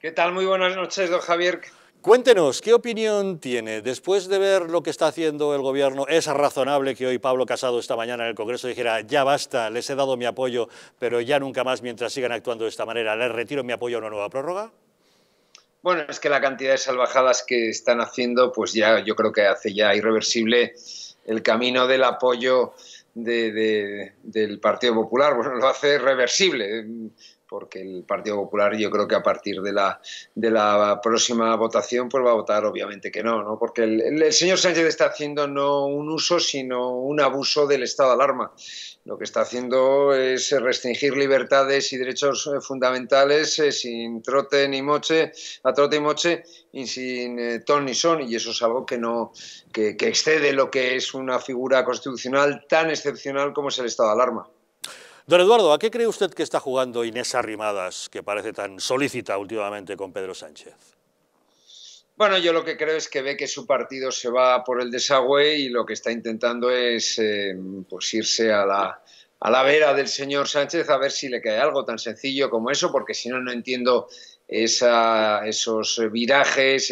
¿Qué tal? Muy buenas noches, don Javier. Cuéntenos, ¿qué opinión tiene? Después de ver lo que está haciendo el gobierno, ¿es razonable que hoy Pablo Casado esta mañana en el Congreso dijera, ya basta, les he dado mi apoyo, pero ya nunca más mientras sigan actuando de esta manera, les retiro mi apoyo a una nueva prórroga? Bueno, es que la cantidad de salvajadas que están haciendo, pues ya yo creo que hace ya irreversible el camino del apoyo del Partido Popular. Bueno, lo hace reversible porque el Partido Popular yo creo que a partir de la, próxima votación pues va a votar obviamente que no, ¿no? porque el, señor Sánchez está haciendo no un uso sino un abuso del estado de alarma. Lo que está haciendo es restringir libertades y derechos eh, fundamentales eh, sin trote ni moche, a trote y moche, y sin eh, ton ni son, y eso es algo que no que excede lo que es una figura constitucional tan excepcional como es el estado de alarma. Don Eduardo, ¿a qué cree usted que está jugando Inés Arrimadas, que parece tan solícita últimamente con Pedro Sánchez? Bueno, yo lo que creo es que ve que su partido se va por el desagüe y lo que está intentando es eh, pues, irse a la, vera del señor Sánchez a ver si le cae algo tan sencillo como eso, porque si no, no entiendo esos virajes,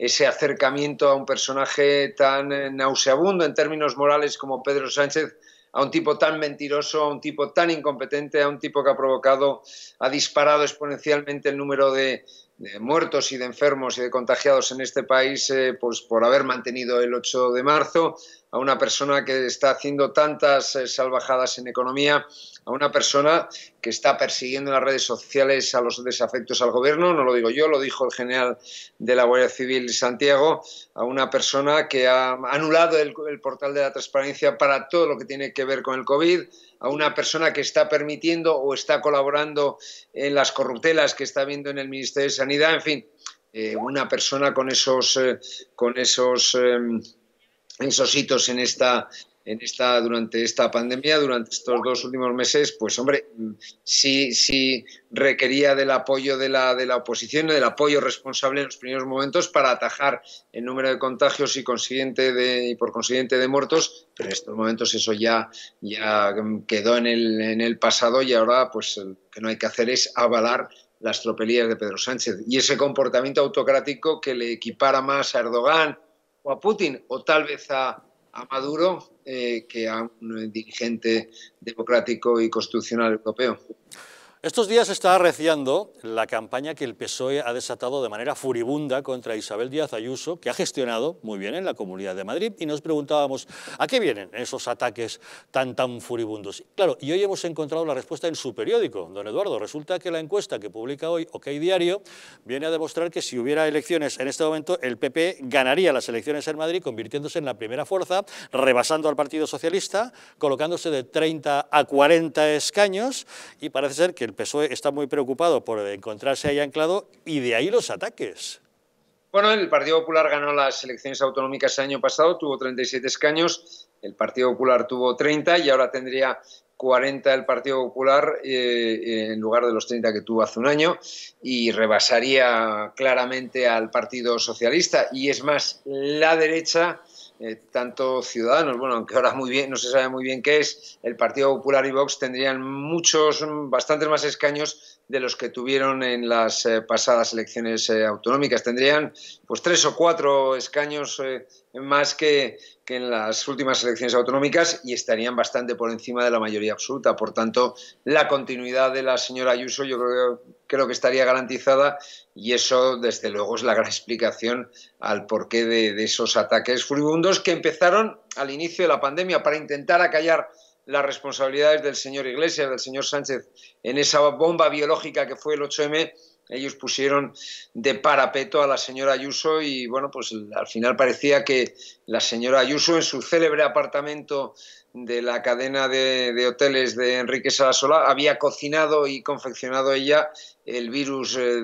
ese acercamiento a un personaje tan eh, nauseabundo en términos morales como Pedro Sánchez, a un tipo tan mentiroso, a un tipo tan incompetente, a un tipo que ha provocado, ha disparado exponencialmente el número de, de muertos y de enfermos y de contagiados en este país eh, pues por haber mantenido el 8 de marzo, a una persona que está haciendo tantas eh, salvajadas en economía, a una persona que está persiguiendo en las redes sociales a los desafectos al gobierno, no lo digo yo, lo dijo el general de la Guardia Civil Santiago, a una persona que ha anulado el portal de la transparencia para todo lo que tiene que ver con el COVID, a una persona que está permitiendo o está colaborando en las corruptelas que está viendo en el Ministerio de Sanidad, en fin, eh, una persona con esos, eh, con esos, em, esos hitos en esta, en esta, durante esta pandemia, durante estos dos últimos meses, pues hombre, sí, sí requería del apoyo de la, de la oposición, del apoyo responsable en los primeros momentos para atajar el número de contagios y, consiguiente de, y por consiguiente de muertos, pero en estos momentos eso ya, ya quedó en el, en el pasado y ahora pues lo que no hay que hacer es avalar las tropelías de Pedro Sánchez y ese comportamiento autocrático que le equipara más a Erdogan o a Putin o tal vez a, a Maduro eh, que a un dirigente democrático y constitucional europeo. Estos días está arreciando la campaña que el PSOE ha desatado de manera furibunda contra Isabel Díaz Ayuso, que ha gestionado muy bien en la Comunidad de Madrid, y nos preguntábamos, ¿a qué vienen esos ataques tan tan furibundos? Claro, y hoy hemos encontrado la respuesta en su periódico, don Eduardo. Resulta que la encuesta que publica hoy OK Diario viene a demostrar que si hubiera elecciones en este momento, el PP ganaría las elecciones en Madrid, convirtiéndose en la primera fuerza, rebasando al Partido Socialista, colocándose de 30 a 40 escaños, y parece ser que el e está muy preocupado por encontrarse ahí anclado y de ahí los ataques. Bueno, el Partido Popular ganó las elecciones autonómicas el año pasado, tuvo 37 escaños, el Partido Popular tuvo 30 y ahora tendría 40 el Partido Popular eh, eh, en lugar de los 30 que tuvo hace un año y rebasaría claramente al Partido Socialista. Y es más, la derecha eh, tanto Ciudadanos, bueno, aunque ahora muy bien, no se sabe muy bien qué es, el Partido Popular y Vox tendrían muchos, bastantes más escaños de los que tuvieron en las eh, pasadas elecciones eh, autonómicas. Tendrían pues tres o cuatro escaños eh, más que, en las últimas elecciones autonómicas y estarían bastante por encima de la mayoría absoluta. Por tanto, la continuidad de la señora Ayuso yo creo, que estaría garantizada y eso, desde luego, es la gran explicación al porqué de esos ataques furibundos que empezaron al inicio de la pandemia para intentar acallar las responsabilidades del señor Iglesias, del señor Sánchez, en esa bomba biológica que fue el 8M, ellos pusieron de parapeto a la señora Ayuso y bueno, pues al final parecía que la señora Ayuso en su célebre apartamento de la cadena de, hoteles de Enrique Salasola, había cocinado y confeccionado ella el virus eh,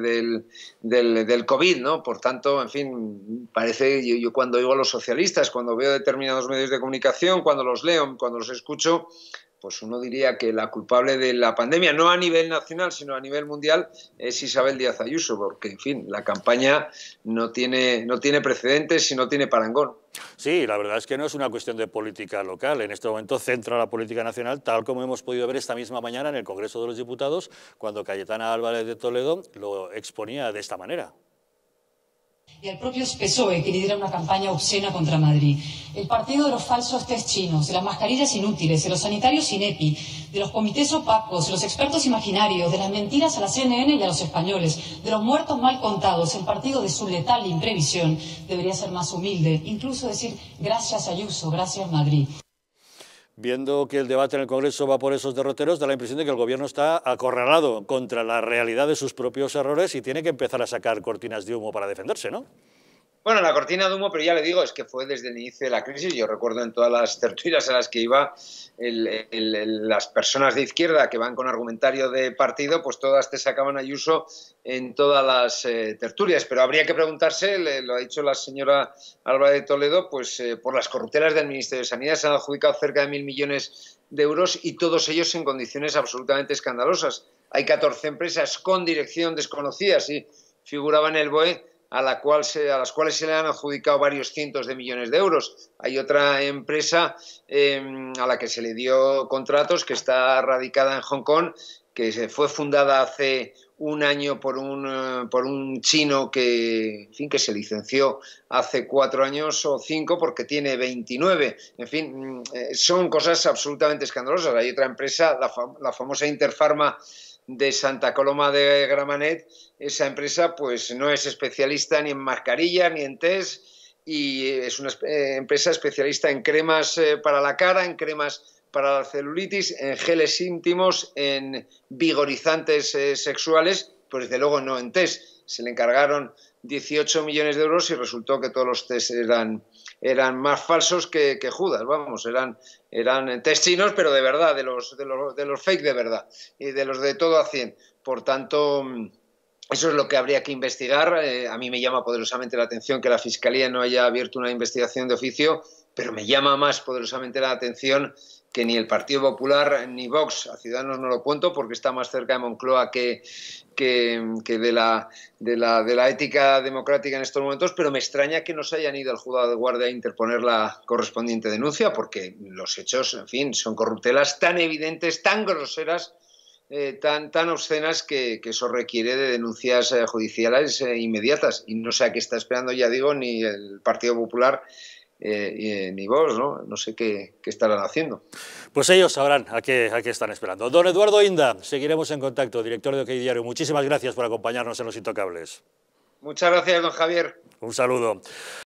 del, COVID, ¿no? Por tanto, en fin, parece, yo, yo, cuando oigo a los socialistas, cuando veo determinados medios de comunicación, cuando los leo, cuando los escucho, pues uno diría que la culpable de la pandemia, no a nivel nacional, sino a nivel mundial, es Isabel Díaz Ayuso, porque, en fin, la campaña no tiene, no tiene precedentes y no tiene parangón. Sí, la verdad es que no es una cuestión de política local. En este momento centra la política nacional, tal como hemos podido ver esta misma mañana en el Congreso de los Diputados, cuando Cayetana Álvarez de Toledo lo exponía de esta manera y al propio PSOE, que lidera una campaña obscena contra Madrid. El partido de los falsos test chinos, de las mascarillas inútiles, de los sanitarios sin EPI, de los comités opacos, de los expertos imaginarios, de las mentiras a la CNN y a los españoles, de los muertos mal contados, el partido de su letal imprevisión debería ser más humilde, incluso decir gracias Ayuso, gracias Madrid viendo que el debate en el Congreso va por esos derroteros, da la impresión de que el Gobierno está acorralado contra la realidad de sus propios errores y tiene que empezar a sacar cortinas de humo para defenderse, ¿no? Bueno, la cortina de humo, pero ya le digo, es que fue desde el inicio de la crisis. Yo recuerdo en todas las tertulias a las que iba, las personas de izquierda que van con argumentario de partido, pues todas te sacaban Ayuso en todas las eh, tertulias. Pero habría que preguntarse, lo ha dicho la señora Álvaro de Toledo, pues eh, por las corrupteras del Ministerio de Sanidad se han adjudicado cerca de mil millones de euros y todos ellos en condiciones absolutamente escandalosas. Hay 14 empresas con dirección desconocida, sí, figuraba en el BOE a, la cual a las cuales se le han adjudicado varios cientos de millones de euros. Hay otra empresa em, a la que se le dio contratos, que está radicada en Hong Kong, que se fue fundada hace un año por un, eh, por un chino que, fin, que se licenció hace cuatro años o cinco porque tiene 29. En fin, mm, eh, son cosas absolutamente escandalosas. Hay otra empresa, la, la famosa Interfarma de Santa Coloma de Gramanet, esa empresa pues no es especialista ni en mascarilla ni en test y es una eh, empresa especialista en cremas eh, para la cara, en cremas para la celulitis, en geles íntimos, en vigorizantes eh, sexuales, pues desde luego no en test. Se le encargaron 18 millones de euros y resultó que todos los test eran, eran más falsos que, Judas, vamos, eran, eran test chinos, pero de verdad, de los, de, los, fake de verdad, y de los de todo a 100. Por tanto, eso es lo que habría que investigar. Eh, a mí me llama poderosamente la atención que la Fiscalía no haya abierto una investigación de oficio, pero me llama más poderosamente la atención que ni el Partido Popular ni Vox, a Ciudadanos no lo cuento porque está más cerca de Moncloa que, que, de, la, de, la, ética democrática en estos momentos, pero me extraña que no se hayan ido al juzgado de guardia a interponer la correspondiente denuncia porque los hechos, en fin, son corruptelas tan evidentes, tan groseras. Eh, tan, tan obscenas que, eso requiere de denuncias eh, judiciales eh, inmediatas y no sé a qué está esperando, ya digo, ni el Partido Popular eh, eh, ni vos, ¿no? No sé qué, estarán haciendo. Pues ellos sabrán a qué, qué están esperando. Don Eduardo Inda, seguiremos en contacto, director de OK Diario. Muchísimas gracias por acompañarnos en Los Intocables. Muchas gracias, don Javier. Un saludo.